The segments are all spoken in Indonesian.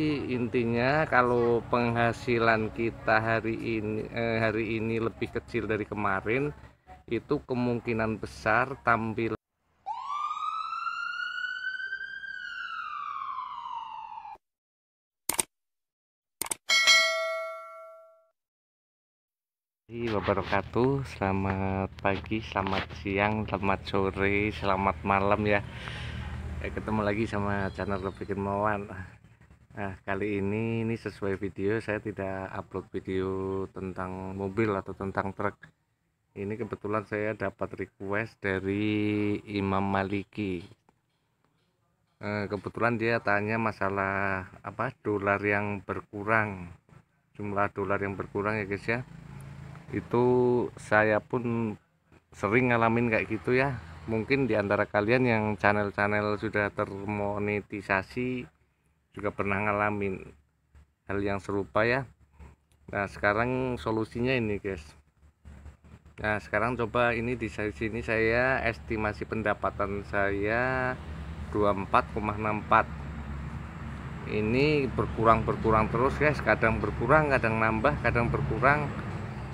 intinya kalau penghasilan kita hari ini eh, hari ini lebih kecil dari kemarin itu kemungkinan besar tampil wabarakatuh selamat pagi selamat siang selamat sore selamat malam ya ketemu lagi sama channel Lebih mawan Nah, kali ini ini sesuai video saya tidak upload video tentang mobil atau tentang truk. Ini kebetulan saya dapat request dari Imam Maliki. Eh, kebetulan dia tanya masalah apa dolar yang berkurang, jumlah dolar yang berkurang ya guys ya. Itu saya pun sering ngalamin kayak gitu ya. Mungkin di antara kalian yang channel-channel sudah termonetisasi juga pernah ngalamin hal yang serupa ya nah sekarang solusinya ini guys nah sekarang coba ini di sini saya estimasi pendapatan saya 24,64 ini berkurang berkurang terus guys kadang berkurang kadang nambah kadang berkurang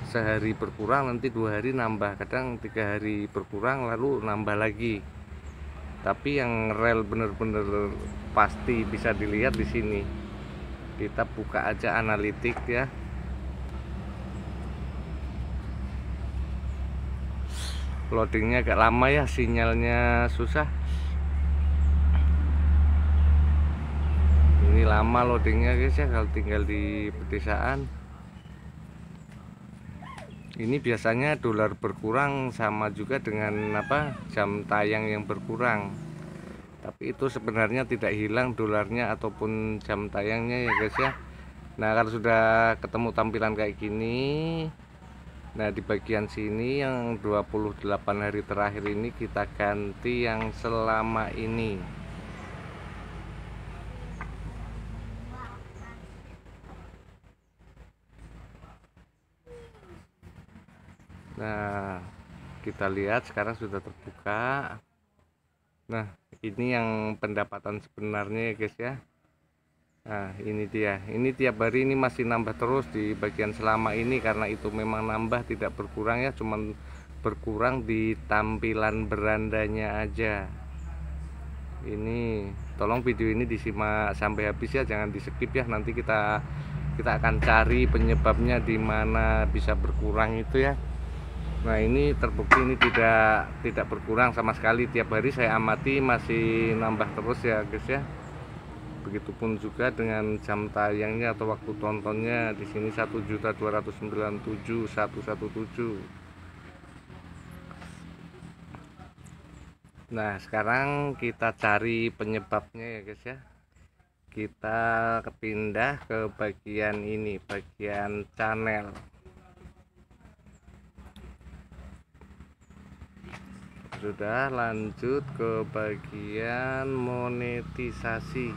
sehari berkurang nanti dua hari nambah kadang tiga hari berkurang lalu nambah lagi tapi yang rel bener-bener pasti bisa dilihat di sini kita buka aja analitik ya loadingnya agak lama ya sinyalnya susah ini lama loadingnya guys ya kalau tinggal di pedesaan ini biasanya dolar berkurang sama juga dengan apa jam tayang yang berkurang tapi itu sebenarnya tidak hilang dolarnya ataupun jam tayangnya ya guys ya nah kalau sudah ketemu tampilan kayak gini nah di bagian sini yang 28 hari terakhir ini kita ganti yang selama ini Nah, kita lihat sekarang sudah terbuka. Nah, ini yang pendapatan sebenarnya ya guys ya. Nah, ini dia. Ini tiap hari ini masih nambah terus di bagian selama ini karena itu memang nambah tidak berkurang ya, cuman berkurang di tampilan berandanya aja. Ini tolong video ini disimak sampai habis ya, jangan di skip ya. Nanti kita kita akan cari penyebabnya di mana bisa berkurang itu ya. Nah ini terbukti ini tidak tidak berkurang sama sekali tiap hari saya amati masih nambah terus ya guys ya. Begitupun juga dengan jam tayangnya atau waktu tontonnya di sini 1.297.117. Nah sekarang kita cari penyebabnya ya guys ya. Kita kepindah ke bagian ini bagian channel. sudah lanjut ke bagian monetisasi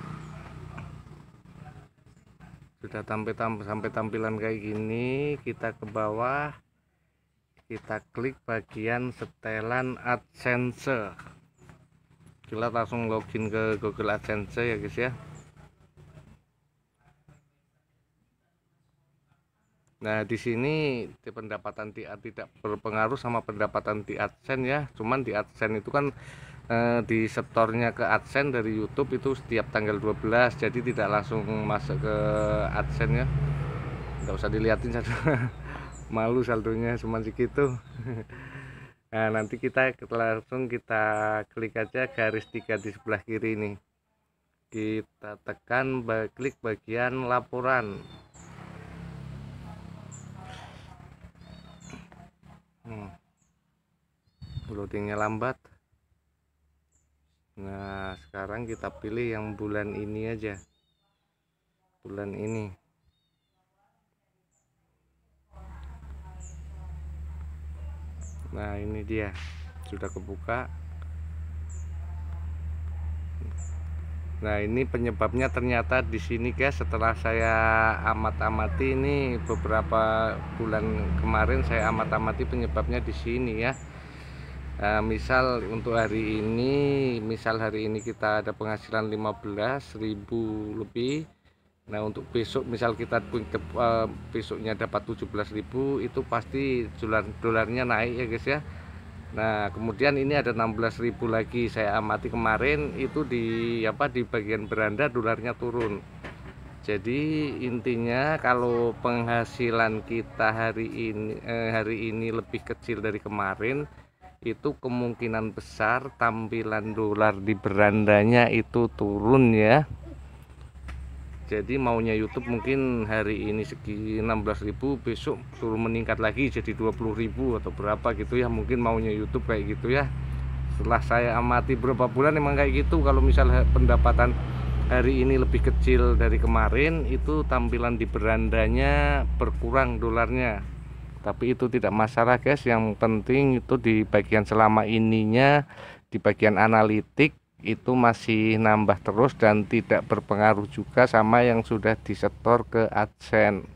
sudah sampai sampai tampilan kayak gini kita ke bawah kita klik bagian setelan AdSense kita langsung login ke Google AdSense ya guys ya Nah, di sini di pendapatan di tidak berpengaruh sama pendapatan di AdSense ya. Cuman di AdSense itu kan e, di setornya ke AdSense dari YouTube itu setiap tanggal 12. Jadi tidak langsung masuk ke AdSense ya. Enggak usah dilihatin satu. Malu saldonya cuman segitu. nah, nanti kita langsung kita klik aja garis tiga di sebelah kiri ini. Kita tekan klik bagian laporan loadingnya lambat nah sekarang kita pilih yang bulan ini aja bulan ini nah ini dia sudah kebuka Nah ini penyebabnya ternyata di sini guys setelah saya amat-amati ini beberapa bulan kemarin saya amat-amati penyebabnya di sini ya uh, misal untuk hari ini misal hari ini kita ada penghasilan 15.000 lebih Nah untuk besok misal kita uh, besoknya dapat 17.000 itu pasti dolar dolarnya naik ya guys ya. Nah kemudian ini ada 16.000 lagi saya amati kemarin itu di apa di bagian beranda dolarnya turun. Jadi intinya kalau penghasilan kita hari ini eh, hari ini lebih kecil dari kemarin itu kemungkinan besar tampilan dolar di berandanya itu turun ya jadi maunya YouTube mungkin hari ini segi 16.000 besok turun meningkat lagi jadi 20.000 atau berapa gitu ya mungkin maunya YouTube kayak gitu ya setelah saya amati berapa bulan emang kayak gitu kalau misalnya pendapatan hari ini lebih kecil dari kemarin itu tampilan di berandanya berkurang dolarnya tapi itu tidak masalah guys yang penting itu di bagian selama ininya di bagian analitik itu masih nambah terus dan tidak berpengaruh juga sama yang sudah disetor ke AdSense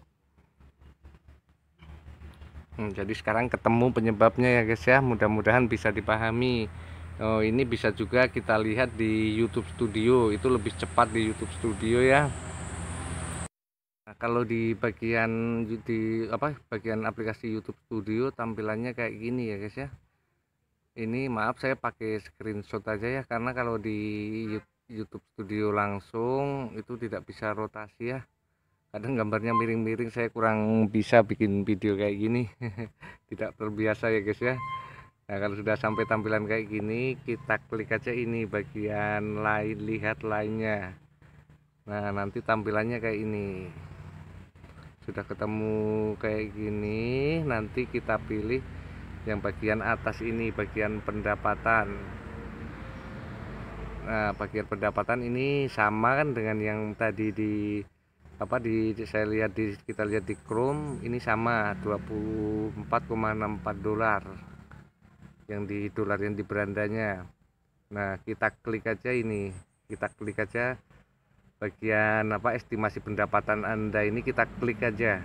hmm, jadi sekarang ketemu penyebabnya ya guys ya mudah-mudahan bisa dipahami Oh, ini bisa juga kita lihat di YouTube Studio itu lebih cepat di YouTube Studio ya kalau di bagian di apa bagian aplikasi YouTube Studio tampilannya kayak gini ya guys ya ini maaf saya pakai screenshot aja ya karena kalau di YouTube Studio langsung itu tidak bisa rotasi ya kadang gambarnya miring-miring saya kurang bisa bikin video kayak gini tidak terbiasa ya guys ya Nah kalau sudah sampai tampilan kayak gini kita klik aja ini bagian lain lihat lainnya Nah nanti tampilannya kayak ini sudah ketemu kayak gini nanti kita pilih yang bagian atas ini bagian pendapatan nah bagian pendapatan ini sama kan dengan yang tadi di apa di saya lihat di kita lihat di Chrome ini sama 24,64 dolar yang di dolar yang di berandanya nah kita klik aja ini kita klik aja bagian apa estimasi pendapatan Anda ini kita klik aja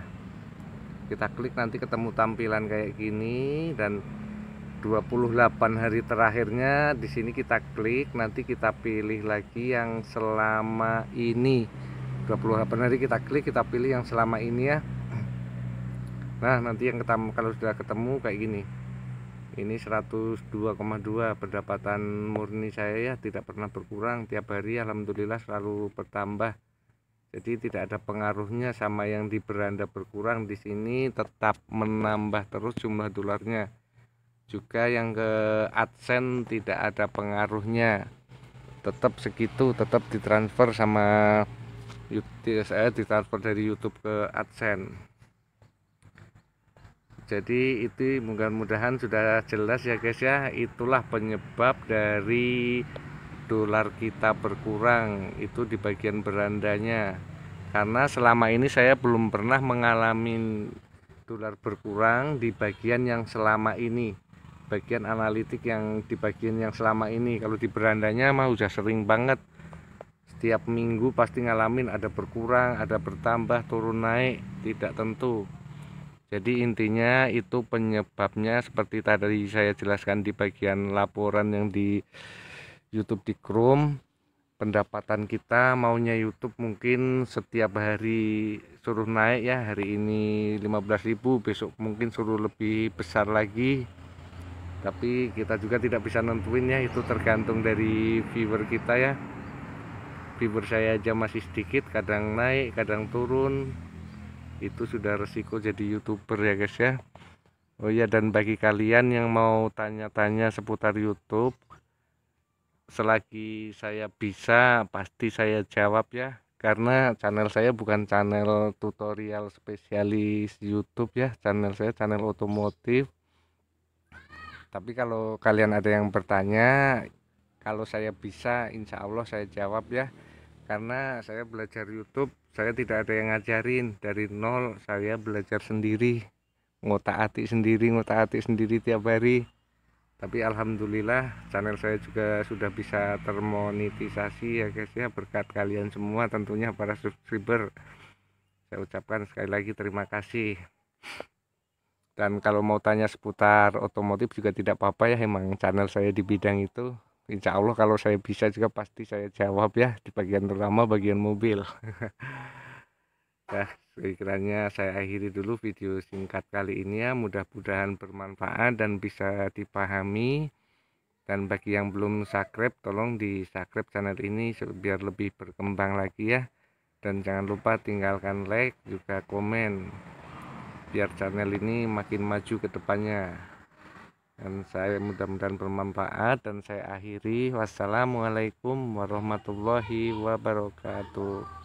kita klik nanti ketemu tampilan kayak gini dan 28 hari terakhirnya di sini kita klik nanti kita pilih lagi yang selama ini 28 hari kita klik kita pilih yang selama ini ya Nah nanti yang ketemu kalau sudah ketemu kayak gini ini 102,2 pendapatan murni saya ya tidak pernah berkurang tiap hari alhamdulillah selalu bertambah jadi tidak ada pengaruhnya sama yang di beranda berkurang di sini tetap menambah terus jumlah dolarnya juga yang ke adsense tidak ada pengaruhnya tetap segitu tetap ditransfer sama YouTube saya ditransfer dari YouTube ke adsense jadi itu mudah-mudahan sudah jelas ya guys ya itulah penyebab dari dolar kita berkurang itu di bagian berandanya karena selama ini saya belum pernah mengalami dolar berkurang di bagian yang selama ini bagian analitik yang di bagian yang selama ini kalau di berandanya mah udah sering banget setiap minggu pasti ngalamin ada berkurang ada bertambah turun naik tidak tentu jadi intinya itu penyebabnya seperti tadi saya jelaskan di bagian laporan yang di YouTube di Chrome pendapatan kita maunya YouTube mungkin setiap hari suruh naik ya hari ini 15.000 besok mungkin suruh lebih besar lagi tapi kita juga tidak bisa nentuin ya itu tergantung dari viewer kita ya viewer saya aja masih sedikit kadang naik kadang turun itu sudah resiko jadi youtuber ya guys ya Oh iya dan bagi kalian yang mau tanya-tanya seputar YouTube selagi saya bisa pasti saya jawab ya karena channel saya bukan channel tutorial spesialis YouTube ya channel saya channel otomotif tapi kalau kalian ada yang bertanya kalau saya bisa insya Allah saya jawab ya karena saya belajar YouTube saya tidak ada yang ngajarin dari nol saya belajar sendiri ngotak atik sendiri ngotak atik sendiri tiap hari tapi alhamdulillah channel saya juga sudah bisa termonetisasi ya guys ya berkat kalian semua tentunya para subscriber saya ucapkan sekali lagi terima kasih dan kalau mau tanya seputar otomotif juga tidak apa-apa ya emang channel saya di bidang itu Insya Allah kalau saya bisa juga pasti saya jawab ya di bagian terutama bagian mobil nah sekiranya saya akhiri dulu video singkat kali ini ya mudah-mudahan bermanfaat dan bisa dipahami dan bagi yang belum subscribe tolong di subscribe channel ini biar lebih berkembang lagi ya dan jangan lupa tinggalkan like juga komen biar channel ini makin maju ke depannya dan saya mudah-mudahan bermanfaat dan saya akhiri wassalamualaikum warahmatullahi wabarakatuh